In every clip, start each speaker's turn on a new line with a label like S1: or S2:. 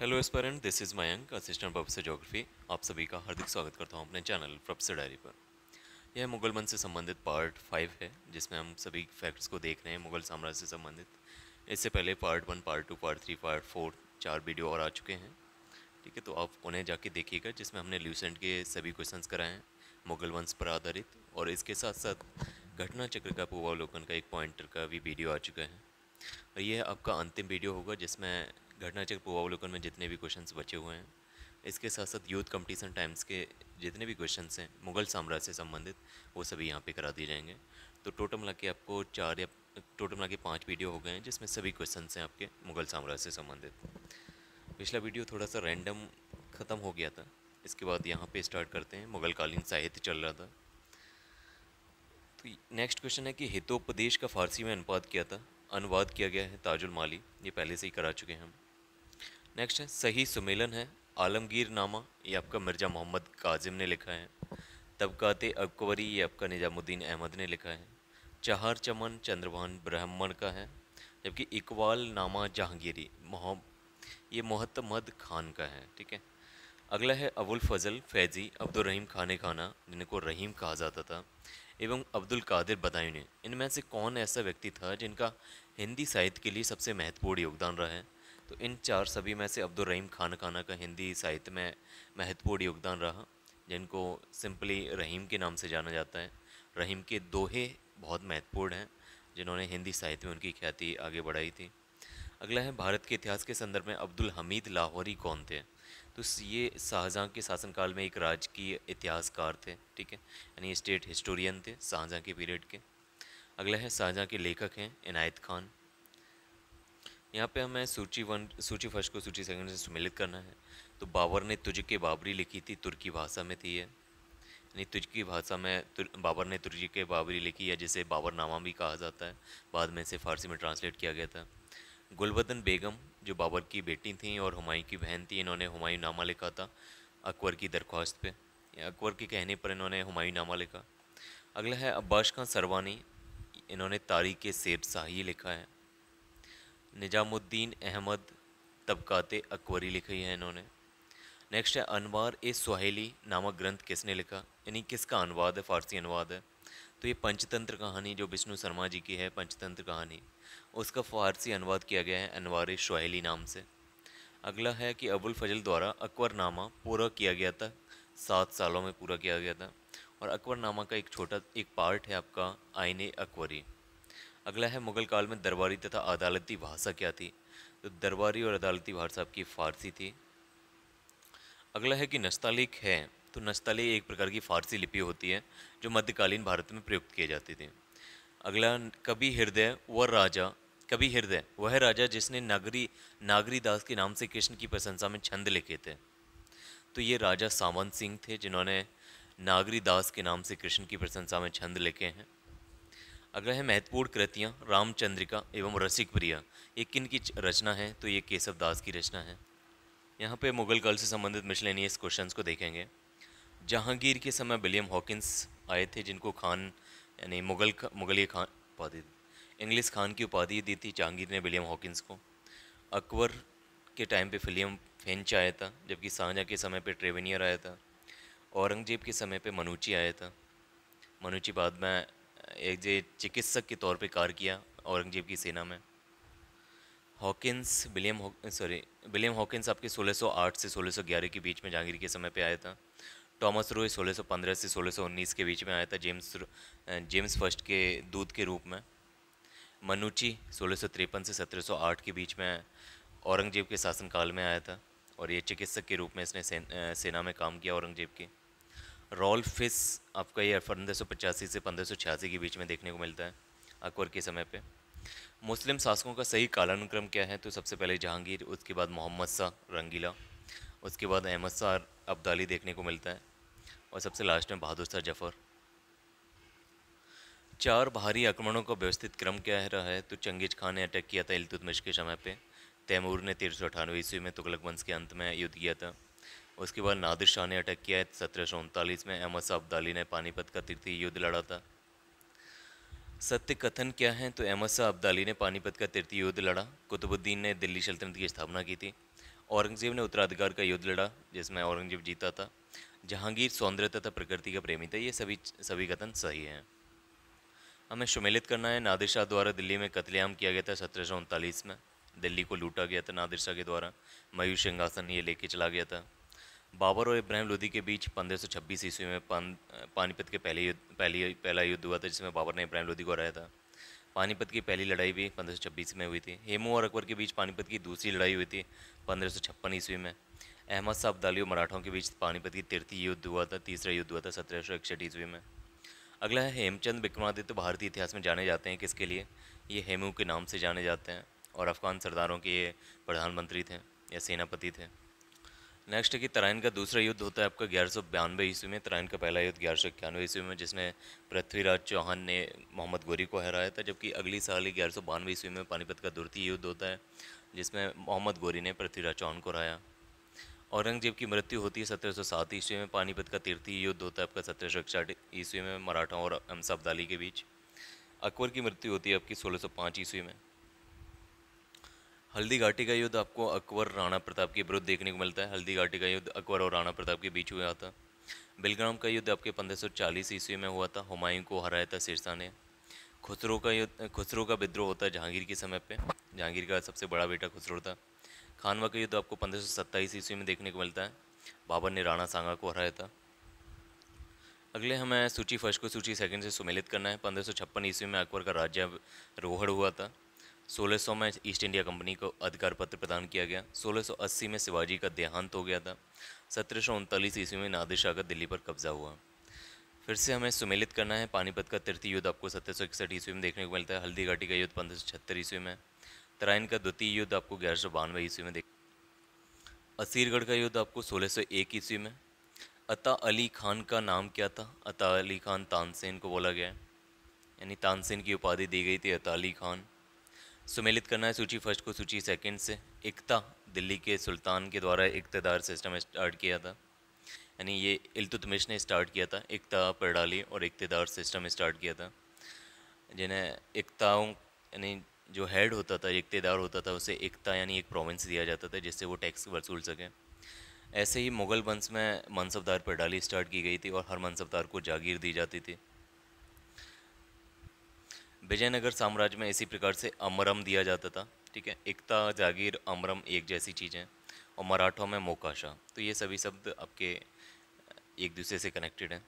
S1: hello aspirant this is Mayank assistant professor geography आप सभी का हार्दिक स्वागत करता हूँ अपने चैनल प्रोफेसर डायरी पर यह मुगल मन से संबंधित पार्ट फाइव है जिसमें हम सभी फैक्ट्स को देख रहे हैं मुगल साम्राज्य से संबंधित इससे पहले part one part two part three part four चार वीडियो और आ चुके हैं ठीक है तो आप उन्हें जाके देखिएगा जिसमें हमने ल्यूसेंट के सभी क्वेश्चन कराए हैं मुगल वंश पर आधारित और इसके साथ साथ घटना चक्र का पूर्वावलोकन का एक पॉइंटर का भी वीडियो आ चुका है और यह आपका अंतिम वीडियो होगा जिसमें घटनाचक्र पूर्वावलोकन में जितने भी क्वेश्चन बचे हुए हैं इसके साथ साथ यूथ कंपटीशन टाइम्स के जितने भी क्वेश्चन हैं मुगल साम्राज्य से संबंधित वो सभी यहाँ पे करा दिए जाएंगे तो टोटल मिला के आपको चार या टोटल मिला के पाँच वीडियो हो गए हैं जिसमें सभी क्वेश्चन हैं आपके मुगल साम्राज्य से संबंधित पिछला वीडियो थोड़ा सा रैंडम ख़त्म हो गया था इसके बाद यहाँ पे स्टार्ट करते हैं मुगलकालीन साहित्य चल रहा था तो नेक्स्ट क्वेश्चन है कि हितोपदेश का फारसी में अनुवाद किया था अनुवाद किया गया है ताजुल माली ये पहले से ही करा चुके हैं हम नेक्स्ट है सही सुमेलन है आलमगीर नामा ये आपका मिर्ज़ा मोहम्मद काजिम ने लिखा है तबकाते अकबरी ये आपका निज़ामुद्दीन अहमद ने लिखा है चहार चमन चंद्रभान ब्राह्मण का है जबकि इकबाल नामा जहांगीरी मोहम ये मोहतमद खान का है ठीक है अगला है अबुल फजल फैज़ी अब्दुलरहीम खाने खाना जिनको रहीम कहा जाता था एवं अब्दुल कादिर बदायूनी इनमें से कौन ऐसा व्यक्ति था जिनका हिंदी साहित्य के लिए सबसे महत्वपूर्ण योगदान रहा है तो इन चार सभी में से अब्दुल रहीम खान खाना का हिंदी साहित्य में महत्वपूर्ण योगदान रहा जिनको सिंपली रहीम के नाम से जाना जाता है रहीम के दोहे बहुत महत्वपूर्ण हैं जिन्होंने हिंदी साहित्य में उनकी ख्याति आगे बढ़ाई थी अगला है भारत के इतिहास के संदर्भ में अब्दुल हमीद लाहौरी कौन थे तो ये शाहजहाँ के शासनकाल में एक राजकीय इतिहासकार थे ठीक है यानी स्टेट हिस्टोरियन थे शाहजहाँ के पीरियड के अगला है शाहजहाँ के लेखक हैं इनायत खान यहाँ पे हमें सूची वन सूची फर्स्ट को सूची सेकंड से सम्मिलित करना है तो बाबर ने तुझ के बाबरी लिखी थी तुर्की भाषा में थी ये यानी तुझ की भाषा में बाबर ने तुर्की के बाबरी लिखी है जिसे बाबरनामा भी कहा जाता है बाद में इसे फ़ारसी में ट्रांसलेट किया गया था गुलबदन बेगम जो बाबर की बेटी थी और हुमायूं की बहन थी इन्होंने हुमायूं नामा लिखा था अकबर की दरख्वास्त पर अकबर के कहने पर इन्होंने हुमायूं नामा लिखा अगला है अब्बास खां सरवानी इन्होंने तारीख सेब शाही लिखा है निजामुद्दीन अहमद तबकाते अकबरी लिखी है इन्होंने नेक्स्ट है अनवार ए सुहेली नामक ग्रंथ किसने लिखा यानी किसका अनुवाद है फ़ारसी अनुवाद है तो ये पंचतंत्र कहानी जो विष्णु शर्मा जी की है पंचतंत्र कहानी उसका फ़ारसी अनुवाद किया गया है अनवार सुहेली नाम से अगला है कि अबुल फजल द्वारा अकबरनामा पूरा किया गया था सात सालों में पूरा किया गया था और अकबरनामा का एक छोटा एक पार्ट है आपका आईने अकबरी अगला है मुग़ल काल में दरबारी तथा अदालती भाषा क्या थी तो दरबारी और अदालती भाषा आपकी फ़ारसी थी अगला है कि नस्तालिक है तो नस्ताली एक प्रकार की फ़ारसी लिपि होती है जो मध्यकालीन भारत में प्रयुक्त किए जाती थी अगला कभी हृदय व राजा कभी हृदय वह राजा जिसने नागरी नागरी दास के नाम से कृष्ण की प्रशंसा में छंद लिखे थे तो ये राजा सामंत सिंह थे जिन्होंने नागरी दास के नाम से कृष्ण की प्रशंसा में छंद लिखे हैं अगला है महत्वपूर्ण कृतियाँ रामचंद्रिका एवं रसिक प्रिया ये किन की रचना है तो ये केशव दास की रचना है यहाँ पे मुगल काल से संबंधित मिशलेनियस क्वेश्चंस को देखेंगे जहांगीर के समय विलियम हॉकिंस आए थे जिनको खान यानी मुगल मुगल खान उपाधि इंग्लिश खान की उपाधि दी थी जहांगीर ने विलियम हॉकिंस को अकबर के टाइम पे फिलियम फेंच आया था जबकि साझा के समय पे ट्रेवेनियर आया था औरंगजेब के समय पे मनुची आया था मनुची बाद में एक चिकित्सक के तौर पर कार्य किया औरंगजेब की सेना में Hawkins William sorry William Hawkins आपके 1608 से 1611 के बीच में जहांगीर के समय पे आया था टॉमस रोय 1615 से 1619 के बीच में आया था जेम्स जेम्स फर्स्ट के दूध के रूप में मनुची सोलह से सत्रह के बीच में औरंगजेब के शासनकाल में आया था और ये चिकित्सक के रूप में इसने सेना में काम किया औरंगजेब की रॉल फिस आपका ये पंद्रह सौ पचासी से पंद्रह सौ छियासी के बीच में देखने को मिलता है अकबर के समय पे मुस्लिम शासकों का सही कालानुक्रम क्या है तो सबसे पहले जहांगीर उसके बाद मोहम्मद शाह रंगीला उसके बाद अहमद शाह अब्दाली देखने को मिलता है और सबसे लास्ट में बहादुर शाह जफर चार बाहरी आक्रमणों का व्यवस्थित क्रम क्या है रहा है तो चंगेज खान ने अटैक किया था इलतुतमिश के समय पे तैमूर ने तेरह सौ अठानवे ईस्वी में तुगलक वंश के अंत में युद्ध किया था उसके बाद नादिर शाह ने अटैक किया है सत्रह में अहमद शाह अब्दाली ने पानीपत का तृतीय युद्ध लड़ा था सत्य कथन क्या है तो अहमद शाह अब्दाली ने पानीपत का तृतीय युद्ध लड़ा कुतुबुद्दीन ने दिल्ली सल्तनत की स्थापना की थी औरंगजेब ने उत्तराधिकार का युद्ध लड़ा जिसमें औरंगजेब जीता था जहांगीर सौंदर्य तथा प्रकृति का प्रेमी था ये सभी सभी कथन सही हैं हमें सुमेलित करना है नादिर शाह द्वारा दिल्ली में कतलेआम किया गया था सत्रह में दिल्ली को लूटा गया था नादिर शाह के द्वारा मयूर सिंहासन ये लेके चला गया था बाबर और इब्राहिम लोधी के बीच पंद्रह सौ छब्बीस ईस्वी में पान पानीपत के पहले युद्ध पहली पहला युद्ध हुआ था जिसमें बाबर ने इब्राहिम लोधी को हराया था पानीपत की पहली लड़ाई भी पंद्रह सौ छब्बीस में हुई थी हेमू और अकबर के बीच पानीपत की दूसरी लड़ाई हुई थी पंद्रह सौ छप्पन ईस्वी में अहमद शाह अब्दाली और मराठों के बीच पानीपत की तृतीय युद्ध हुआ था तीसरा युद्ध हुआ था सत्रह सौ इकसठ ईस्वी में अगला है हेमचंद विक्रमादित्य भारतीय इतिहास में जाने जाते हैं किसके लिए ये हेमू के नाम से जाने जाते हैं और अफ़गान सरदारों के ये प्रधानमंत्री थे या सेनापति थे नेक्स्ट है कि तराइन का दूसरा युद्ध होता है आपका ग्यारह सौ बयानवे ईस्वी में तराइन का पहला युद्ध ग्यारह सौ इक्यानवे ईस्वी में जिसमें पृथ्वीराज चौहान ने मोहम्मद गोरी को हराया था जबकि अगली साल ही ग्यारह सौ बानवे ईस्वी में पानीपत का द्वितीय युद्ध होता है जिसमें मोहम्मद गोरी ने पृथ्वीराज चौहान को हराया औरंगजेब की मृत्यु होती है सत्रह सौ सात ईस्वी में पानीपत का तीर्थी युद्ध होता है आपका सत्रह सौ इकसठ ईस्वी में मराठा और अमसाब्दाली के बीच अकबर की मृत्यु होती है आपकी सोलह सौ पाँच ईस्वी में हल्दी घाटी का युद्ध आपको अकबर राणा प्रताप के विरुद्ध देखने को मिलता है हल्दी घाटी का युद्ध अकबर और राणा प्रताप के बीच हुआ था बिलग्राम का युद्ध आपके चालीस ईस्वी में हुआ था हुमायूं को हराया था सिरसा ने खुसरो का युद्ध खुसरो का विद्रोह होता है जहांगीर के समय पे जहांगीर का सबसे बड़ा बेटा खुसरो था खानवा का युद्ध आपको पंद्रह सौ ईस्वी में देखने को मिलता है बाबर ने राणा सांगा को हराया था अगले हमें सूची फर्स्ट को सूची सेकंड से सुमेलित करना है पंद्रह ईस्वी में अकबर का राज्य रोहड़ हुआ था 1600 में ईस्ट इंडिया कंपनी को अधिकार पत्र प्रदान किया गया 1680 में शिवाजी का देहांत हो गया था सत्रह ईस्वी में नादिर शाह का दिल्ली पर कब्जा हुआ फिर से हमें सुमेलित करना है पानीपत का तृतीय युद्ध आपको सत्रह ईस्वी में देखने को मिलता है हल्दी घाटी का युद्ध पंद्रह ईस्वी में तराइन का द्वितीय युद्ध आपको ग्यारह ईस्वी में देख असीरगढ़ का युद्ध आपको एक ईस्वी में अता अली खान का नाम क्या था अता अली खान तानसेन को बोला गया है यानी तानसेन की उपाधि दी गई थी अता अली खान सुमेलित करना है सूची फर्स्ट को सूची सेकंड से एकता दिल्ली के सुल्तान के द्वारा इकतदार सिस्टम स्टार्ट किया था यानी ये इल्तुतमिश ने स्टार्ट किया था एकता प्रणाली और इकतदार सिस्टम स्टार्ट किया था जिन्हें एकताओं यानी जो हेड होता था इकतदार होता था उसे एकता यानी एक प्रोविंस दिया जाता था जिससे वो टैक्स वसूल सके ऐसे ही मुग़ल वंश में मनसबदार प्रणाली स्टार्ट की गई थी और हर मनसबदार को जागीर दी जाती थी विजयनगर साम्राज्य में इसी प्रकार से अमरम दिया जाता था ठीक है एकता जागीर अमरम एक जैसी चीज़ें और मराठों में मोकाशा तो ये सभी शब्द आपके एक दूसरे से कनेक्टेड हैं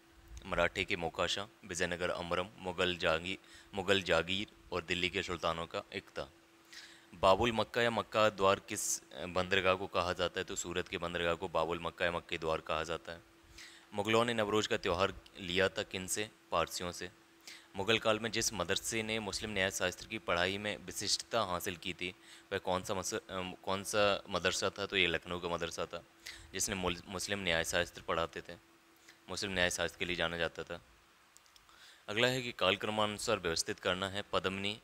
S1: मराठे के मोकाशा विजयनगर अमरम मुगल जागीर मुगल जागीर और दिल्ली के सुल्तानों का एकता बाबुल मक्का या मक्का द्वार किस बंदरगाह को कहा जाता है तो सूरत के बंदरगाह को बाबुल मक्का या मक्के द्वार कहा जाता है मुगलों ने नवरोज़ का त्यौहार लिया था किन से पारसियों से मुग़ल काल में जिस मदरसे ने मुस्लिम न्याय शास्त्र की पढ़ाई में विशिष्टता हासिल की थी वह कौन सा मस कौन सा मदरसा था तो ये लखनऊ का मदरसा था जिसने मुस्लिम न्याय शास्त्र पढ़ाते थे मुस्लिम न्याय शास्त्र के लिए जाना जाता था अगला है कि कालक्रमानुसार व्यवस्थित करना है पद्मनी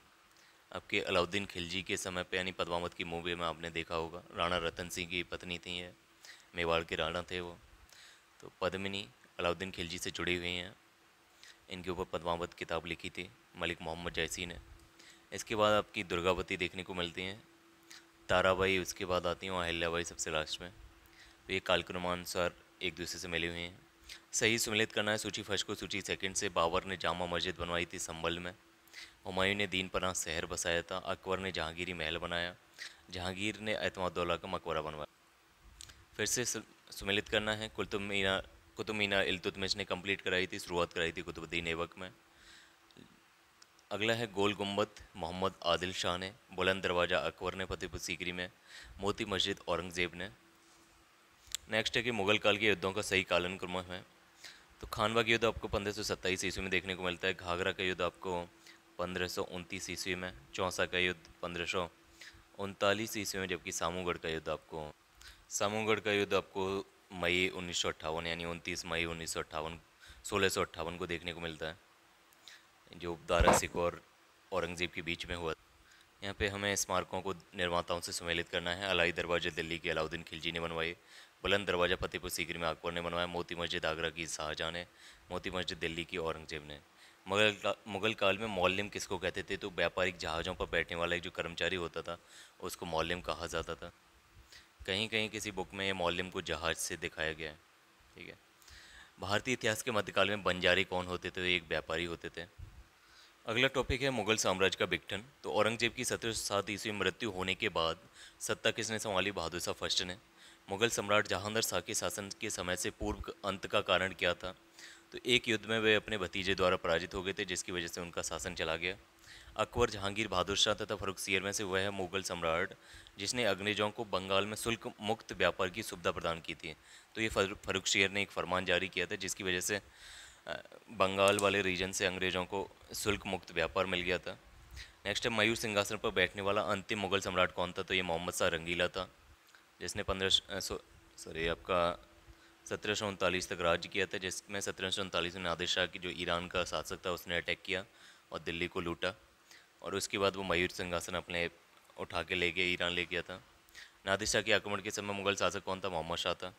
S1: आपके अलाउद्दीन खिलजी के समय पर यानी पदमावत की मूवी में आपने देखा होगा राणा रतन सिंह की पत्नी थी ये मेवाड़ के राणा थे वो तो पद्मिनी अलाउद्दीन खिलजी से जुड़ी हुई हैं इनके ऊपर पद्मावत किताब लिखी थी मलिक मोहम्मद जैसी ने इसके बाद आपकी दुर्गावती देखने को मिलती हैं ताराबाई उसके बाद आती हूँ और अहिल्याबाई सबसे लास्ट में तो ये कालक्रमानुसार एक दूसरे से मिले हुए हैं सही सुमिलित करना है सूची फर्स्ट को सूची सेकंड से बाबर ने जामा मस्जिद बनवाई थी संबल में हुमायूं ने दीन पना शहर बसाया था अकबर ने जहांगीरी महल बनाया जहांगीर ने एतमादौला का मकबरा बनवाया फिर से सुमिलित करना है कुलतुब मीनार कुतुब मीना इलतुतमिश ने कंप्लीट कराई थी शुरुआत कराई थी कुतुबुद्दीन एवक में अगला है गोल गुम्बद मोहम्मद आदिल शाह ने बुलंद दरवाज़ा अकबर ने फतेहपुर सीकरी में मोती मस्जिद औरंगज़ेब ने नेक्स्ट है कि मुग़ल काल के युद्धों का सही कालन क्रम है तो खानवा का युद्ध आपको पंद्रह सौ सत्ताईस ईस्वी में देखने को मिलता है घाघरा का युद्ध आपको पंद्रह सौ उनतीस ईस्वी में चौंसा का युद्ध पंद्रह सौ उनतालीस ईस्वी में जबकि सामूगढ़ का युद्ध आपको सामूगढ़ का युद्ध आपको मई उन्नीस यानी उनतीस मई उन्नीस सौ अट्ठावन को देखने को मिलता है जो दारा सिख और औरंगज़ेब के बीच में हुआ यहाँ पे हमें स्मारकों को निर्माताओं से सम्मिलित करना है अलाई दरवाज़ा दिल्ली के अलाउद्दीन खिलजी ने बनवाई बुलंद दरवाज़ा फतेहपुर सीकरी में अकबर ने बनवाया मोती मस्जिद आगरा की शाहजहाँ ने मोती मस्जिद दिल्ली की औरंगजेब ने मुगल का, मुगल काल में मौलिम किसको कहते थे तो व्यापारिक जहाज़ों पर बैठने वाला एक जो कर्मचारी होता था उसको मौलिम कहा जाता था कहीं कहीं किसी बुक में मौलिम को जहाज से दिखाया गया है ठीक है भारतीय इतिहास के मध्यकाल में बंजारी कौन होते थे एक व्यापारी होते थे अगला टॉपिक है मुगल साम्राज्य का विघटन तो औरंगजेब की सत्रह सौ सात ईस्वी मृत्यु होने के बाद सत्ता किसने संभाली बहादुर शाह फर्स्ट ने मुगल सम्राट जहांगीर शाह के शासन के समय से पूर्व अंत का कारण क्या था तो एक युद्ध में वे अपने भतीजे द्वारा पराजित हो गए थे जिसकी वजह से उनका शासन चला गया अकबर जहांगीर बहादुर शाह तथा फरुख सियर में से वह मुगल सम्राट जिसने अंग्रेज़ों को बंगाल में शुल्क मुक्त व्यापार की सुविधा प्रदान की थी तो ये फरूख शेर ने एक फरमान जारी किया था जिसकी वजह से बंगाल वाले रीजन से अंग्रेज़ों को शुल्क मुक्त व्यापार मिल गया था नेक्स्ट है मयूर सिंहासन पर बैठने वाला अंतिम मुगल सम्राट कौन था तो ये मोहम्मद शाह रंगीला था जिसने पंद्रह सॉरी आपका सत्रह सौ उनतालीस तक राज्य किया था जिसमें सत्रह सौ उनतालीस में नादिर शाह की जो ईरान का शासक था उसने अटैक किया और दिल्ली को लूटा और उसके बाद वो मयूर सिंहासन अपने उठा के ले गया ईरान ले गया था नादिर शाह के आक्रमण के समय मुगल शासक कौन था मोहम्मद शाह था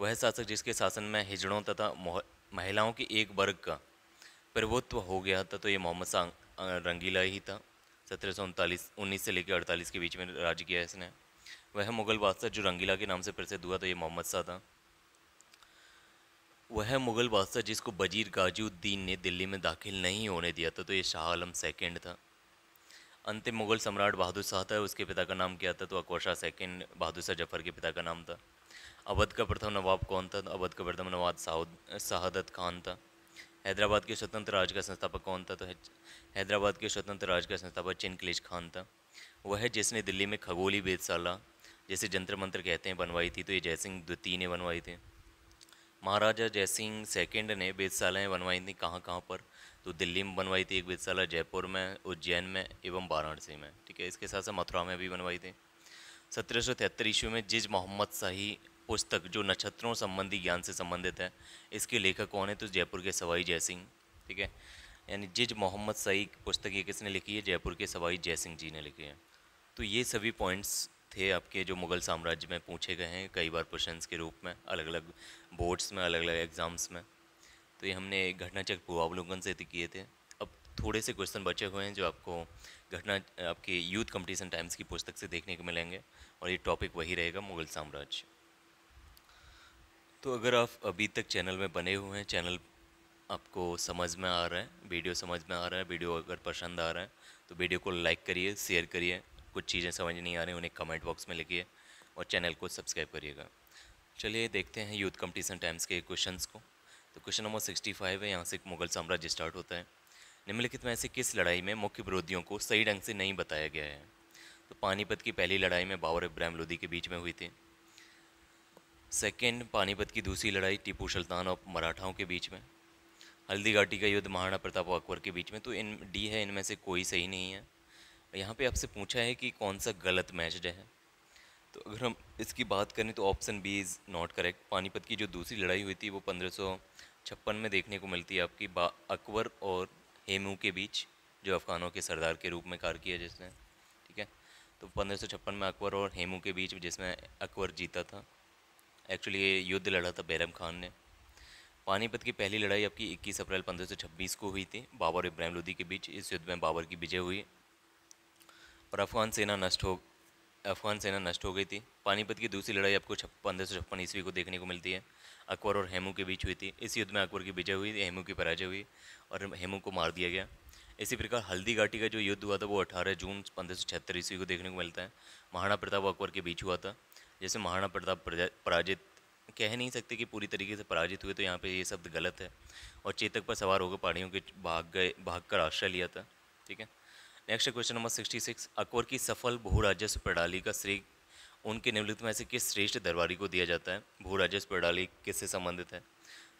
S1: वह शासक जिसके शासन में हिजड़ों तथा महिलाओं के एक वर्ग का प्रभुत्व हो गया था तो ये मोहम्मद शाह रंगीला ही था सत्रह सौ उनतालीस उन्नीस से लेकर अड़तालीस के बीच में राज किया इसने वह मुगल बादशाह जो रंगीला के नाम से प्रसिद्ध हुआ तो ये मोहम्मद शाह था वह मुगल बादशाह जिसको वजीर गाजीउद्दीन ने दिल्ली में दाखिल नहीं होने दिया था तो ये शाह आलम सेकेंड था अंतिम मुगल सम्राट बहादुर शाह था उसके पिता का नाम क्या था तो अकोशा सेकेंड बहादुर शाह जफर के पिता का नाम था अवध का प्रथम नवाब कौन था तो अवध का प्रथम नवाब शहादत खान था हैदराबाद के स्वतंत्र राज्य का संस्थापक कौन था तो हैदराबाद के स्वतंत्र राज्य का संस्थापक चिनकलेश खान था वह जिसने दिल्ली में खगोली वेदशाला जैसे जंत्र मंत्र कहते हैं बनवाई थी तो ये जयसिंह द्वितीय ने बनवाई थी महाराजा जयसिंह सेकेंड ने वेदशालाएँ बनवाई थी कहाँ कहाँ पर तो दिल्ली में बनवाई थी एक वेधशाला जयपुर में उज्जैन में एवं वाराणसी में ठीक है इसके साथ साथ मथुरा में भी बनवाई थी सत्रह सौ तिहत्तर ईस्वी में जिज मोहम्मद शाही पुस्तक जो नक्षत्रों संबंधी ज्ञान से संबंधित है इसके लेखक कौन है तो जयपुर के सवाई जय सिंह ठीक है यानी जिज मोहम्मद शाही पुस्तक ये किसने लिखी है जयपुर के सवाई जय सिंह जी ने लिखी है तो ये सभी पॉइंट्स थे आपके जो मुगल साम्राज्य में पूछे गए हैं कई बार क्वेश्चन के रूप में अलग अलग बोर्ड्स में अलग अलग एग्ज़ाम्स में तो ये हमने घटनाचक्र पूर्वावलोकन से किए थे अब थोड़े से क्वेश्चन बचे हुए हैं जो आपको घटना आपके यूथ कंपटीशन टाइम्स की पुस्तक से देखने को मिलेंगे और ये टॉपिक वही रहेगा मुगल साम्राज्य तो अगर आप अभी तक चैनल में बने हुए हैं चैनल आपको समझ में आ रहा है वीडियो समझ में आ रहा है वीडियो अगर पसंद आ रहा है तो वीडियो को लाइक करिए शेयर करिए कुछ चीज़ें समझ नहीं आ रही उन्हें कमेंट बॉक्स में लिखिए और चैनल को सब्सक्राइब करिएगा चलिए देखते हैं यूथ कंपटीशन टाइम्स के क्वेश्चंस को तो क्वेश्चन नंबर सिक्सटी फाइव है यहाँ से मुगल साम्राज्य स्टार्ट होता है निम्नलिखित में से किस लड़ाई में मुख्य विरोधियों को सही ढंग से नहीं बताया गया है तो पानीपत की पहली लड़ाई में बाबर इब्राहिम लोधी के बीच में हुई थी सेकेंड पानीपत की दूसरी लड़ाई टीपू सुल्तान और मराठाओं के बीच में हल्दी का युद्ध महाराणा प्रताप अकबर के बीच में तो इन डी है इनमें से कोई सही नहीं है यहाँ पे आपसे पूछा है कि कौन सा गलत मैच है तो अगर हम इसकी बात करें तो option B is not correct Panipat की जो दूसरी लड़ाई हुई थी वो पंद्रह में देखने को मिलती है आपकी अकबर और हेमू के बीच जो अफ़गानों के सरदार के रूप में कार्य किया जिसने ठीक है तो पंद्रह में अकबर और हेमू के बीच जिसमें अकबर जीता था एक्चुअली ये युद्ध लड़ा था बैरम खान ने पानीपत की पहली लड़ाई आपकी 21 अप्रैल 1526 को हुई थी बाबर इब्राहिम लोदी के बीच इस युद्ध में बाबर की विजय हुई और अफ़गान सेना नष्ट हो अफगान सेना नष्ट हो गई थी पानीपत की दूसरी लड़ाई आपको पंद्रह सौ छप्पन ईस्वी को देखने को मिलती है अकबर और हेमू के बीच हुई थी इस युद्ध में अकबर की विजय हुई हेमू की पराजय हुई और हेमू को मार दिया गया इसी प्रकार हल्दी घाटी का जो युद्ध हुआ था वो अठारह जून पंद्रह सौ ईस्वी को देखने को मिलता है महाराणा प्रताप अकबर के बीच हुआ था जैसे महाराणा प्रताप पराजित कह नहीं सकते कि पूरी तरीके से पराजित हुए तो यहाँ पे ये शब्द गलत है और चेतक पर सवार होकर पहाड़ियों के भाग गए भाग कर आश्रय लिया था ठीक है next question number sixty six Akbar की सफल भूराजस्व प्रणाली का श्रेय उनके निम्नलिखित में से किस श्रेष्ठ दरबारी को दिया जाता है भूराजस्व प्रणाली किससे संबंधित है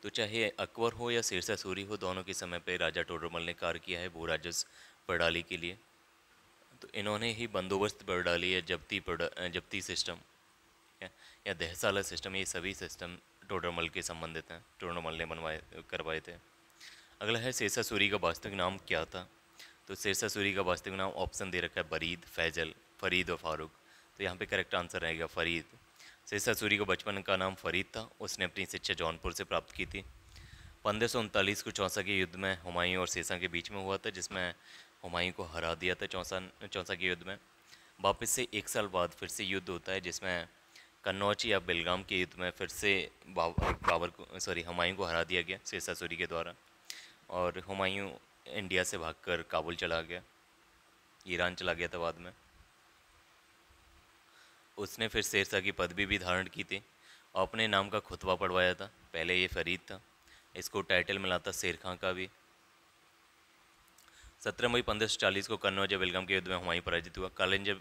S1: तो चाहे अकबर हो या शेरशाह सूरी हो दोनों के समय पर राजा टोडरमल ने कार्य किया है भूराजस्व प्रणाली के लिए तो इन्होंने ही बंदोबस्त प्रणाली या जब्ती जब्ती सिस्टम या दहसाला सिस्टम ये सभी सिस्टम टोडरमल के संबंधित हैं टोडरमल ने बनवाए करवाए थे अगला है शेरशाह सूरी का वास्तविक नाम क्या था तो सिरसा सूरी का वास्तविक नाम ऑप्शन दे रखा है बरीद फैजल फरीद और फारूक तो यहाँ पे करेक्ट आंसर रहेगा फरीद सिरसा सूरी का बचपन का नाम फरीद था उसने अपनी शिक्षा जौनपुर से प्राप्त की थी पंद्रह सौ उनतालीस को चौंसा के युद्ध में हुमायूं और सिरसा के बीच में हुआ था जिसमें हुमायूं को हरा दिया था चौंसा चौंसा के युद्ध में वापस से एक साल बाद फिर से युद्ध होता है जिसमें कन्नौज या बेलगाम के युद्ध में फिर से बाबर को सॉरी हुमायूं को हरा दिया गया सिरसा सूरी के द्वारा और हुमायूं इंडिया से भागकर काबुल चला गया ईरान चला गया था बाद में उसने फिर शेरशाह की पदवी भी धारण की थी और अपने नाम का खुतबा पढ़वाया था पहले ये फरीद था इसको टाइटल मिला था शेर खां का भी सत्रह मई पंद्रह सौ चालीस को कन्नौज बिलगम के युद्ध में हुमायूं पराजित हुआ जब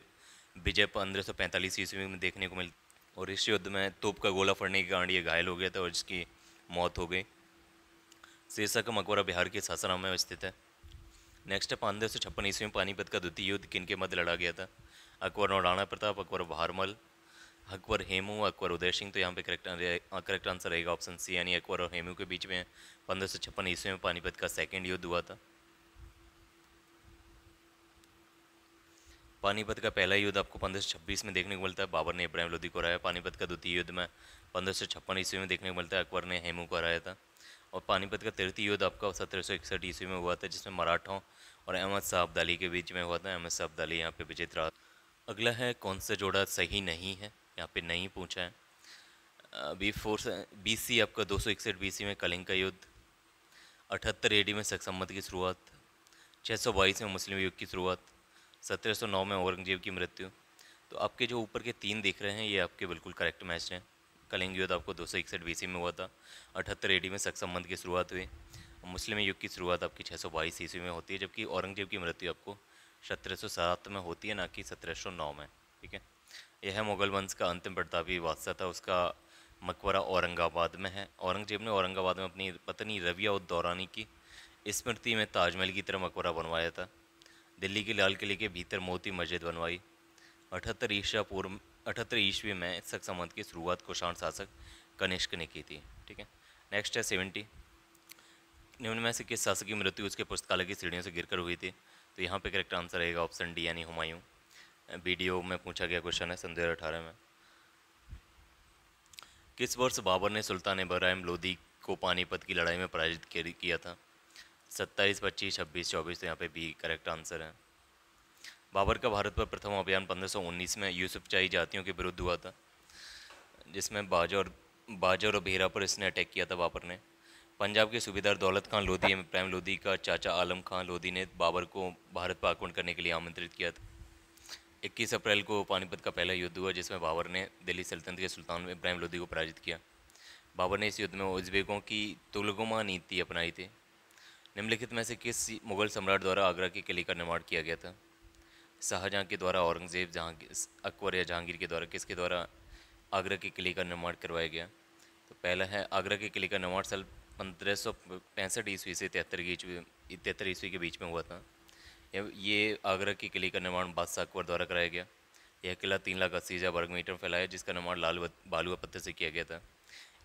S1: विजय पंद्रह सौ पैंतालीस ईस्वी में देखने को मिल और इस युद्ध में तोप का गोला फड़ने के कारण ये घायल हो गया था और इसकी मौत हो गई शीर्षक मकबरा बिहार के सासाराम में स्थित है नेक्स्ट है पंद्रह सौ छप्पन ईस्वी में पानीपत का द्वितीय युद्ध किन के मध्य लड़ा गया था अकबर और राणा प्रताप अकबर भारमल अकबर हेमू अकबर उदय सिंह तो यहाँ पे करेक्ट करेक्ट आंसर रहेगा ऑप्शन सी यानी अकबर और हेमू के बीच में पंद्रह सौ छप्पन ईस्वी में पानीपत का सेकेंड युद्ध हुआ था पानीपत का पहला युद्ध आपको पंद्रह सौ छब्बीस में देखने को मिलता है बाबर ने इब्राहिम लोधी को हराया पानीपत का द्वितीय युद्ध में पंद्रह सौ छप्पन ईस्वी में देखने को मिलता है अकबर ने हेमू को हराया था और पानीपत का तृतीय युद्ध आपका सत्रह सौ इकसठ ईस्वी में हुआ था जिसमें मराठों और अहमद अब्दाली के बीच में हुआ था अहमद अब्दाली यहाँ पे विजित रहा अगला है कौन सा जोड़ा सही नहीं है यहाँ पे नहीं पूछा है बी फोर बी सी आपका दो सौ इकसठ बी में कलिंग का युद्ध अठहत्तर ए डी में सकसम्मत की शुरुआत छः सौ बाईस में मुस्लिम युग की शुरुआत सत्रह सौ नौ में औरंगजेब की मृत्यु तो आपके जो ऊपर के तीन दिख रहे हैं ये आपके बिल्कुल करेक्ट मैच हैं कलिंग युद्ध आपको दो सौ इकसठ बीसी में हुआ था अठहत्तर एडी में सख संबंध की शुरुआत हुई मुस्लिम युग की शुरुआत आपकी छः सौ बाईस ईस्वी में होती है जबकि औरंगजेब की मृत्यु आपको सत्रह सौ सात में होती है ना कि सत्रह सौ नौ में ठीक है यह मुगल वंश का अंतिम प्रतापी बादशाह था उसका मकबरा औरंगाबाद में है औरंगजेब ने औरंगाबाद में अपनी पत्नी रविया उद्दौरानी की स्मृति में ताजमहल की तरह मकबरा बनवाया था दिल्ली के लाल किले के भीतर मोती मस्जिद बनवाई अठहत्तर ईशा पूर्व अठहत्तर ईस्वी में शक संबंध की शुरुआत कुषाण शासक कनिष्क ने की थी ठीक है नेक्स्ट है सेवेंटी निम्न में से किस शासक की मृत्यु उसके पुस्तकालय की सीढ़ियों से गिरकर हुई थी तो यहाँ पे करेक्ट आंसर रहेगा ऑप्शन डी यानी हुमायूं वीडियो में पूछा गया क्वेश्चन है सन दो में किस वर्ष बाबर ने सुल्तान इब्राहिम लोधी को पानीपत की लड़ाई में पराजित किया था सत्ताईस पच्चीस छब्बीस चौबीस तो यहाँ पे बी करेक्ट आंसर है बाबर का भारत पर प्रथम अभियान 1519 में यूसुफ चाही जातियों के विरुद्ध हुआ था जिसमें बाजा और बाजा और भेरा पर इसने अटैक किया था बाबर ने पंजाब के सूबेदार दौलत खान लोधी एम प्राइम लोधी का चाचा आलम खान लोधी ने बाबर को भारत पर आक्रमण करने के लिए आमंत्रित किया था इक्कीस अप्रैल को पानीपत का पहला युद्ध हुआ जिसमें बाबर ने दिल्ली सल्तनत के सुल्तान इब्राहिम लोधी को पराजित किया बाबर ने इस युद्ध में उज्बेकों की तुलगुमा नीति अपनाई थी निम्नलिखित में से किस मुगल सम्राट द्वारा आगरा के किले का निर्माण किया गया था शाहजहाँ के द्वारा औरंगज़ेब जहाँ अकबर या जहांगीर के द्वारा किसके द्वारा आगरा के किले का निर्माण करवाया गया तो पहला है आगरा के किले का निर्माण साल पंद्रह सौ पैंसठ ईस्वी से तिहत्तर ईस्वी तिहत्तर ईस्वी के बीच में हुआ था ये आगरा के किले का निर्माण बादशाह अकबर द्वारा कराया गया यह किला तीन लाख अस्सी हज़ार वर्ग मीटर फैला है जिसका निर्माण लाल बालुआ पत्थर से किया गया था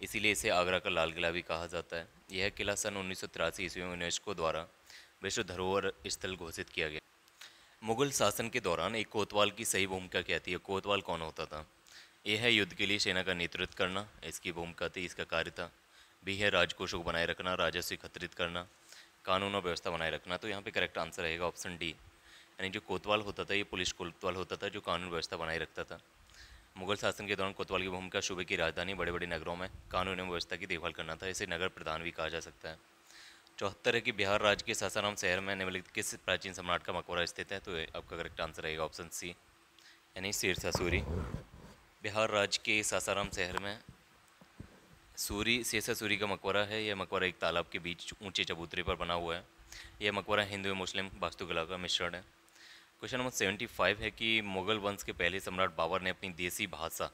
S1: इसीलिए इसे आगरा का लाल किला भी कहा जाता है यह किला सन उन्नीस सौ ईस्वी में यूनेस्को द्वारा विश्व धरोहर स्थल घोषित किया गया मुगल शासन के दौरान एक कोतवाल की सही भूमिका क्या थी कोतवाल कौन होता था ए है युद्ध के लिए सेना का नेतृत्व करना इसकी भूमिका थी इसका कार्य था बी है राजकोष को बनाए रखना राजस्व एकत्रित करना कानून और व्यवस्था बनाए रखना तो यहाँ पे करेक्ट आंसर रहेगा ऑप्शन डी यानी जो कोतवाल होता था ये पुलिस कोतवाल होता था जो कानून व्यवस्था बनाए रखता था मुगल शासन के दौरान कोतवाल की भूमिका सूबे की राजधानी बड़े बड़े नगरों में कानून एवं व्यवस्था की देखभाल करना था इसे नगर प्रधान भी कहा जा सकता है चौहत्तर है कि बिहार राज्य के सासाराम शहर में निम्नलिखित किस प्राचीन सम्राट का मकबरा स्थित है तो आपका करेक्ट आंसर रहेगा ऑप्शन सी यानी सिरसा सूरी बिहार राज्य के सासाराम शहर में सूरी सिरसा सूरी का मकबरा है यह मकबरा एक तालाब के बीच ऊंचे चबूतरे पर बना हुआ है यह मकबरा हिंदू मुस्लिम वास्तुकला का मिश्रण है क्वेश्चन नंबर सेवेंटी फाइव है कि मुगल वंश के पहले सम्राट बाबर ने अपनी देसी भाषा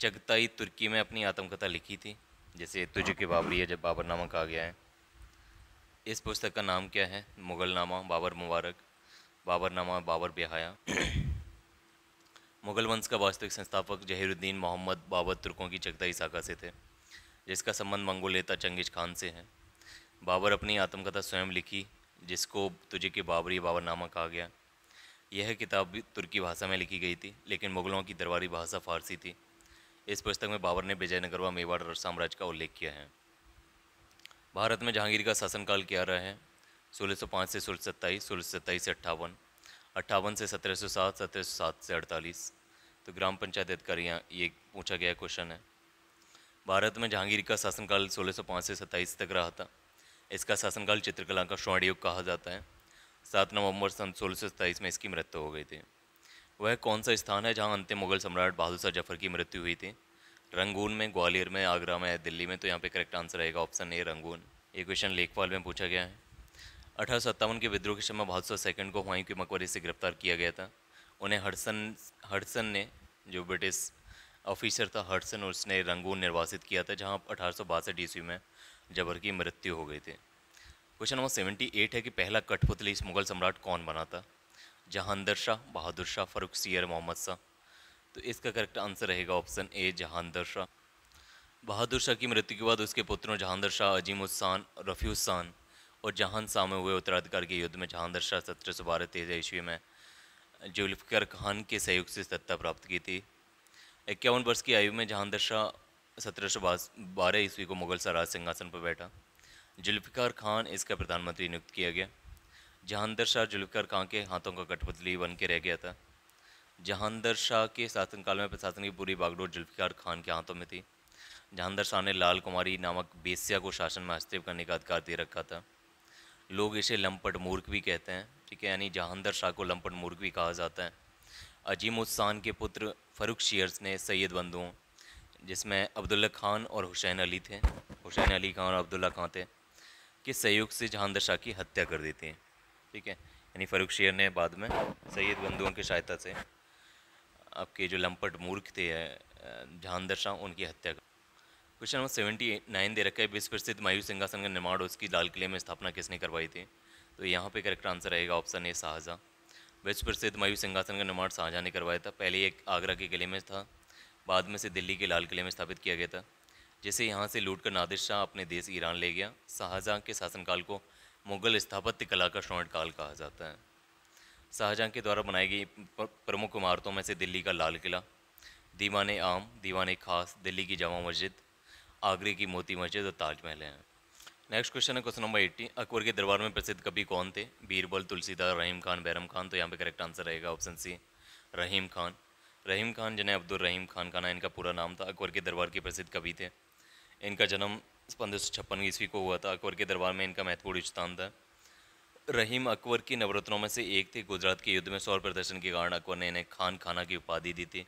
S1: चगताई तुर्की में अपनी आत्मकथा लिखी थी जैसे तुझ के बाबरी है जब बाबर नामक आ गया है इस पुस्तक का नाम क्या है मुगलनामा बाबर मुबारक बाबरनामा बाबर बेहाया मुगल वंश का वास्तविक संस्थापक जहीरुद्दीन मोहम्मद बाबर तुर्कों की चगताई शाखा से थे जिसका संबंध मंगोल नेता चंगेज खान से है बाबर अपनी आत्मकथा स्वयं लिखी जिसको तुझे के बाबरी बाबरनामा कहा गया यह किताब तुर्की भाषा में लिखी गई थी लेकिन मुगलों की दरबारी भाषा फारसी थी इस पुस्तक में बाबर ने विजयनगर व मेवाड़ और साम्राज्य का उल्लेख किया है भारत में जहांगीर का शासनकाल क्या रहा है सोलह से सोलह सत्ताईस सोलह सत्ताईस से अट्ठावन अट्ठावन से सौ सात से अड़तालीस तो ग्राम पंचायत अधिकारी यहाँ ये पूछा गया क्वेश्चन है भारत में जहांगीर का शासनकाल सोलह से सत्ताईस तक रहा था इसका शासनकाल चित्रकला का स्वर्ण युग कहा जाता है सात नवंबर सन सोलह में इसकी मृत्यु हो गई थी वह कौन सा स्थान है जहाँ अंतिम मुगल सम्राट बहादुर शाह जफर की मृत्यु हुई थी रंगून में ग्वालियर में आगरा में दिल्ली में तो यहाँ पे करेक्ट आंसर रहेगा ऑप्शन ए रंगून ये क्वेश्चन लेखपाल में पूछा गया है अठारह के विद्रोह के समय बहादुर सेकंड को हुआई के मकबरे से गिरफ्तार किया गया था उन्हें हडसन हडसन ने जो ब्रिटिश ऑफिसर था हडसन उसने रंगून निर्वासित किया था जहाँ अठारह ईस्वी में जबर की मृत्यु हो गई थी क्वेश्चन नंबर सेवेंटी एट है कि पहला कठपुतली मुगल सम्राट कौन बना था जहांदर शाह बहादुर शाह फरुख सियर मोहम्मद शाह तो इसका करेक्ट आंसर रहेगा ऑप्शन ए जहानदर शाह बहादुर शाह की मृत्यु के बाद उसके पुत्रों जहानदर शाह अजीम उस्सान रफ़ीउस्सान और जहान शाह में हुए उत्तराधिकार के युद्ध में जहानदर शाह सत्रह सौ बारह तेरह ईस्वी में जुल्फ़िकर खान के सहयोग से सत्ता प्राप्त की थी इक्यावन वर्ष की आयु में जहानदर शाह सत्रह सौ बारह ईस्वी को मुगल सराज सिंहासन पर बैठा जुल्फ़िकार खान इसका प्रधानमंत्री नियुक्त किया गया जहानदर शाह जुल्फ़िकार खान के हाथों का कठपुतली बन के रह गया था जहानदर शाह के शासनकाल में प्रशासन की पूरी बागडोर जुल्फिकार खान के हाथों में थी जहानदर शाह ने लाल कुमारी नामक बेसिया को शासन में हस्तक्षेप करने का अधिकार दे रखा था लोग इसे लम्पट मूर्ख भी कहते हैं ठीक है यानी जहानदर शाह को लम्पट मूर्ख भी कहा जाता है अजीम उस्सान के पुत्र फरुख शेयर्स ने सैयद बंधुओं जिसमें अब्दुल्ला खान और हुसैन अली थे हुसैन अली खान और अब्दुल्ला खान थे के सहयोग से जहांदर शाह की हत्या कर देते हैं ठीक है यानी फरुख शेयर ने बाद में सैयद बंधुओं की सहायता से आपके जो लंपट मूर्ख थे जहान शाह उनकी हत्या कर क्वेश्चन नंबर सेवेंटी नाइन दे रखा है विश्व प्रसिद्ध मायू सिंहासन का निर्माण उसकी लाल किले में स्थापना किसने करवाई थी तो यहाँ पे करेक्ट आंसर रहेगा ऑप्शन ए शाहजहाँ प्रसिद्ध मायू सिंहासन का निर्माण शाहजहाँ ने करवाया था पहले एक आगरा के किले में था बाद में से दिल्ली के लाल किले में स्थापित किया गया था जिसे यहाँ से लूट कर नादिर शाह अपने देश ईरान ले गया शाहजहाँ के शासनकाल को मुगल स्थापत्य कला का स्वर्ण काल कहा जाता है शाहजहाँ के द्वारा बनाई गई प्रमुख इमारतों में से दिल्ली का लाल किला दीवान आम दीवान खास दिल्ली की जामा मस्जिद आगरे की मोती मस्जिद और ताजमहल हैं नेक्स्ट क्वेश्चन है क्वेश्चन नंबर एट्टी अकबर के दरबार में प्रसिद्ध कभी कौन थे बीरबल तुलसीदार रहीम खान बैरम खान तो यहाँ पे करेक्ट आंसर रहेगा ऑप्शन सी रहीम खान रहीम खान जिन्हें अब्दुल रहीम खान खाना इनका पूरा नाम था अकबर के दरबार के प्रसिद्ध कवि थे इनका जन्म पंद्रह सौ ईस्वी को हुआ था अकबर के दरबार में इनका महत्वपूर्ण स्थान था रहीम अकबर की नवरत्नों में से एक थे गुजरात के युद्ध में सौर प्रदर्शन के कारण अकबर ने इन्हें खान खाना की उपाधि दी थी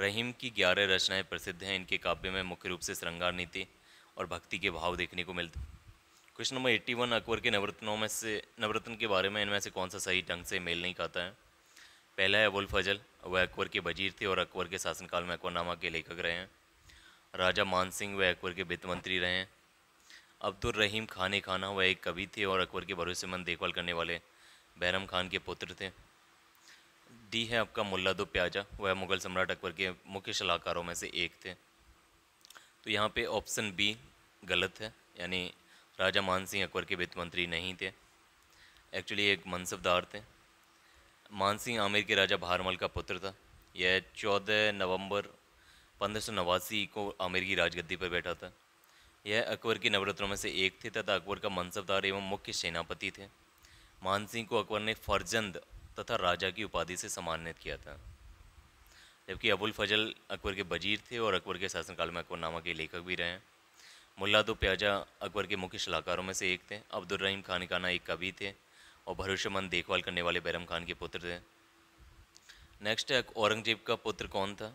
S1: रहीम की ग्यारह रचनाएं प्रसिद्ध हैं इनके काव्य में मुख्य रूप से श्रृंगार नीति और भक्ति के भाव देखने को मिलते question number eighty one Akbar के नवरत्नों में से नवरत्न के बारे में इनमें से कौन सा सही ढंग से मेल नहीं खाता है पहला है अबुल फजल वह अकबर के वजीर थे और अकबर के शासनकाल में अकबरनामा के लेखक रहे हैं राजा मान सिंह वह अकबर के वित्त मंत्री रहे हैं अब्दुल रहीम खान खाना वह एक कवि थे और अकबर के भरोसेमंद देखभाल करने वाले बहरम खान के पुत्र थे डी है आपका मुल्ला दो प्याजा वह मुगल सम्राट अकबर के मुख्य सलाहकारों में से एक थे तो यहाँ पे ऑप्शन बी गलत है यानी राजा मान सिंह अकबर के वित्त मंत्री नहीं थे एक्चुअली एक मनसबदार थे मान सिंह आमिर के राजा भारमल का पुत्र था यह चौदह नवंबर पंद्रह को आमिर की राजगद्दी पर बैठा था यह अकबर के नवरत्नों में से एक थे तथा अकबर का मनसबदार एवं मुख्य सेनापति थे मान सिंह को अकबर ने फर्जंद तथा राजा की उपाधि से सम्मानित किया था जबकि अबुल फजल अकबर के वजीर थे और अकबर के शासनकाल में अकबर नामा के लेखक भी रहे मुल्ला दो प्याजा अकबर के मुख्य सलाहकारों में से एक थे अब्दुलरहीम खान खाना एक कवि थे और भरोसेमंद देखभाल करने वाले बैरम खान के पुत्र थे नेक्स्ट है औरंगजेब का पुत्र कौन था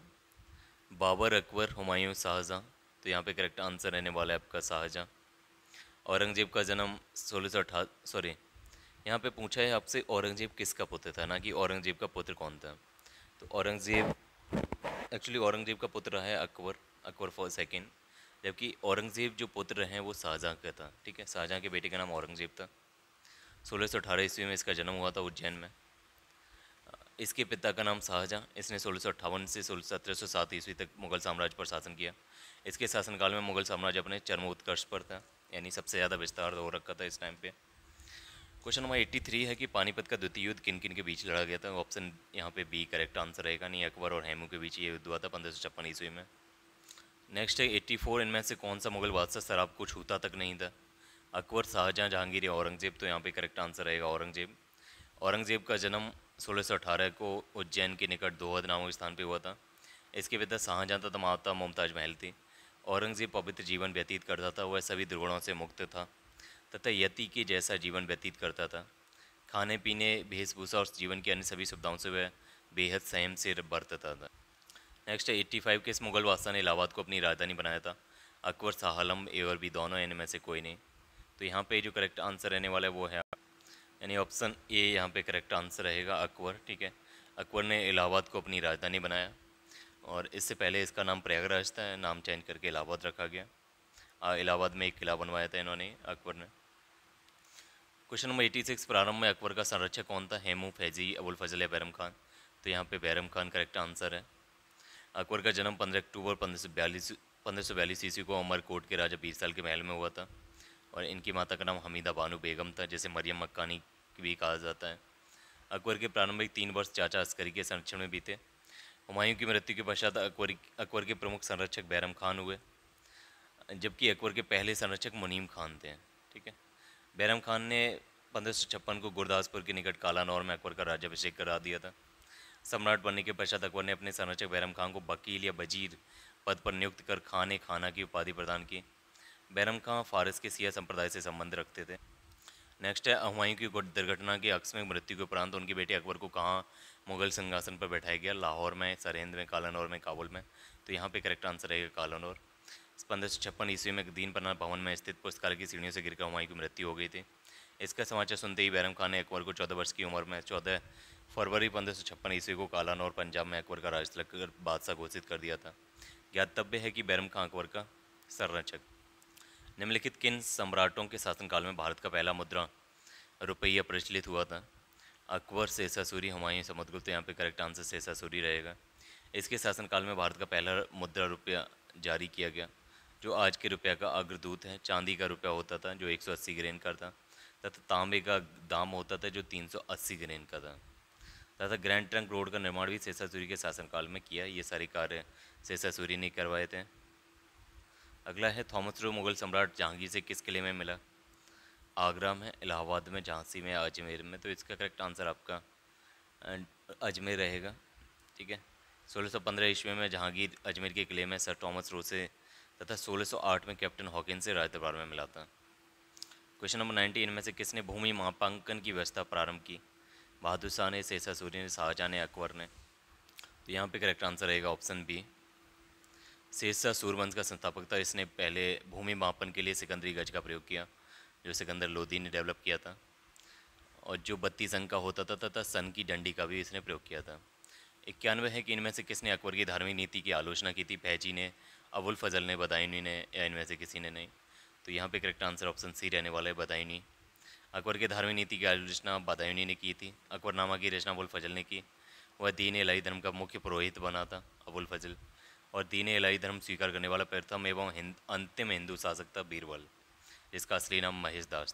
S1: बाबर अकबर हुमायूं शाहजहाँ तो यहाँ पे करेक्ट आंसर रहने वाला है आपका शाहजहाँ औरंगजेब का जन्म सोलह सौ अठा सॉरी यहाँ पे पूछा है आपसे औरंगजेब किसका पुत्र था ना कि औरंगजेब का पुत्र कौन था तो औरंगजेब एक्चुअली औरंगजेब का पुत्र है अकबर अकबर फॉर सेकेंड जबकि औरंगजेब जो पुत्र हैं वो शाहजहाँ का था ठीक है शाहजहाँ के बेटे का नाम औरंगजेब था सोलह सौ अठारह ईस्वी में इसका जन्म हुआ था उज्जैन में इसके पिता का नाम शाहजहाँ इसने सोलह सौ अट्ठावन से सोलह सत्रह सौ सात ईस्वी तक मुगल साम्राज्य पर शासन किया इसके शासनकाल में मुगल साम्राज्य अपने उत्कर्ष पर था यानी सबसे ज़्यादा विस्तार तो हो रखा था इस टाइम पे क्वेश्चन नंबर एट्टी थ्री है कि पानीपत का द्वितीय युद्ध किन किन के बीच लड़ा गया था ऑप्शन यहाँ पे बी करेक्ट आंसर रहेगा नहीं अकबर और हेमू के बीच ये युद्ध हुआ था पंद्रह सौ छप्पन ईस्वी में नेक्स्ट है एट्टी फोर इनमें से कौन सा मुगल बादशाह शराब को छूता तक नहीं था अकबर शाहजहाँ जहांगीर या औरंगजेब तो यहाँ पर करेक्ट आंसर रहेगा औरंगजेब औरंगजेब का जन्म सोलह को उज्जैन के निकट दोहद नामक स्थान पर हुआ था इसके पिता शाहजहाँ तथा माता मुमताज महल थी औरंगजेब पवित्र जीवन व्यतीत करता था वह सभी दुर्गुणों से मुक्त था तथा यति के जैसा जीवन व्यतीत करता था खाने पीने वेशभूषा और जीवन की अन्य सभी सुविधाओं से वह बेहद संयम से बरतता था नेक्स्ट है एट्टी फाइव के इस मुगल बादशाह ने इलाहाबाद को अपनी राजधानी बनाया था अकबर साहलम एवर भी दोनों एन में से कोई नहीं तो यहाँ पे जो करेक्ट आंसर रहने वाला है वो है यानी ऑप्शन ए यहाँ पे करेक्ट आंसर रहेगा अकबर ठीक है अकबर ने इलाहाबाद को अपनी राजधानी बनाया और इससे पहले इसका नाम प्रयागराज था नाम चेंज करके इलाहाबाद रखा गया इलाहाबाद में एक किला बनवाया था इन्होंने अकबर ने क्वेश्चन नंबर एटी सिक्स प्रारंभ में अकबर का संरक्षक कौन था हेमू फैजी अबुल फजल या बैरम खान तो यहाँ पे बैरम खान करेक्ट आंसर है अकबर का जन्म पंद्रह अक्टूबर पंद्रह सौ बयालीस पंद्रह सौ बयालीस ईस्वी को अमरकोट के राजा बीस साल के महल में हुआ था और इनकी माता का नाम हमीदा बानू बेगम था जिसे मरियम मक्कानी भी कहा जाता है अकबर के प्रारंभिक तीन वर्ष चाचा अस्करी के संरक्षण में बीते हुमायूं की मृत्यु के पश्चात अकबर अकबर के प्रमुख संरक्षक बैरम खान हुए जबकि अकबर के पहले संरक्षक मुनीम खान थे ठीक है बैरम खान ने पंद्रह को गुरदासपुर के निकट कालानौर में अकबर का राज्यभिषेक करा दिया था सम्राट बनने के पश्चात अकबर ने अपने संरक्षक बैरम खान को वकील या वजीर पद पर नियुक्त कर खाने खाना की उपाधि प्रदान की बैरम खान फारस के सिया संप्रदाय से संबंध रखते थे नेक्स्ट है हुमायूं की दुर्घटना के अक्स में मृत्यु के उपरांत उनके बेटे अकबर को कहाँ मुगल सिंहासन पर बैठाया गया लाहौर में सरहिंद में कालानौर में काबुल में तो यहाँ पे करेक्ट आंसर रहेगा कालानौर पंद्रह सौ छप्पन ईस्वी में दीन पन्ना भवन में स्थित पुस्तकाल की सीढ़ियों से गिरकर हुमायूं की मृत्यु हो गई थी इसका समाचार सुनते ही बैरम खान ने अकबर को चौदह वर्ष की उम्र में चौदह फरवरी पंद्रह सौ छप्पन ईस्वी को कालानौर पंजाब में अकबर का कर बादशाह घोषित कर दिया था ज्ञातव्य है कि बैरम खां अकबर का संरक्षक निम्नलिखित किन सम्राटों के शासनकाल में भारत का पहला मुद्रा रुपया प्रचलित हुआ था अकबर सेसासूरी हमायूं समदगुल तो यहाँ पे करेक्ट आंसर सूरी रहेगा इसके शासनकाल में भारत का पहला मुद्रा रुपया जारी किया गया जो आज के रुपया का अग्रदूत है चांदी का रुपया होता था जो 180 ग्रेन का था तथा तांबे का दाम होता था जो 380 ग्रेन का था तथा ग्रैंड ट्रंक रोड का निर्माण भी सूरी के शासनकाल में किया ये सारे कार्य सूरी ने करवाए थे अगला है थॉमस रो मुगल सम्राट जहांगीर से किस किले में मिला आगरा में इलाहाबाद में झांसी में अजमेर में तो इसका करेक्ट आंसर आपका अं, अजमेर रहेगा ठीक है 1615 ईस्वी में जहांगीर अजमेर के किले में सर थॉमस रो से तथा 1608 में कैप्टन हॉकिन से राज दरबार में मिला था क्वेश्चन नंबर नाइन्टी इनमें से किसने भूमि मापांकन की व्यवस्था प्रारंभ की बहादुर शाह ने शेषा सूर्य ने शाहजहाँ ने अकबर ने तो यहाँ पर करेक्ट आंसर रहेगा ऑप्शन बी शेषा सूर्यवंश का संस्थापक था इसने पहले भूमि मापन के लिए सिकंदरी गज का प्रयोग किया जो सिकंदर लोधी ने डेवलप किया था और जो बत्तीस अंक का होता था तथा सन की डंडी का भी इसने प्रयोग किया था इक्यानवे है कि इनमें से किसने अकबर की धार्मिक नीति की आलोचना की थी फैजी ने अबुल फजल ने बदायूनी ने या इनमें से किसी ने नहीं तो यहाँ पे करेक्ट आंसर ऑप्शन सी रहने वाला है बदायूनी अकबर की धार्मिक नीति की आलोचना बदायूनी ने की थी अकबरनामा की रचना अबुल फजल ने की वह दीन एलाई धर्म का मुख्य पुरोहित बना था अबुल फजल और दीन एलाई धर्म स्वीकार करने वाला प्रथम एवं अंतिम हिंदू शासक था बीरबल जिसका असली नाम महेश दास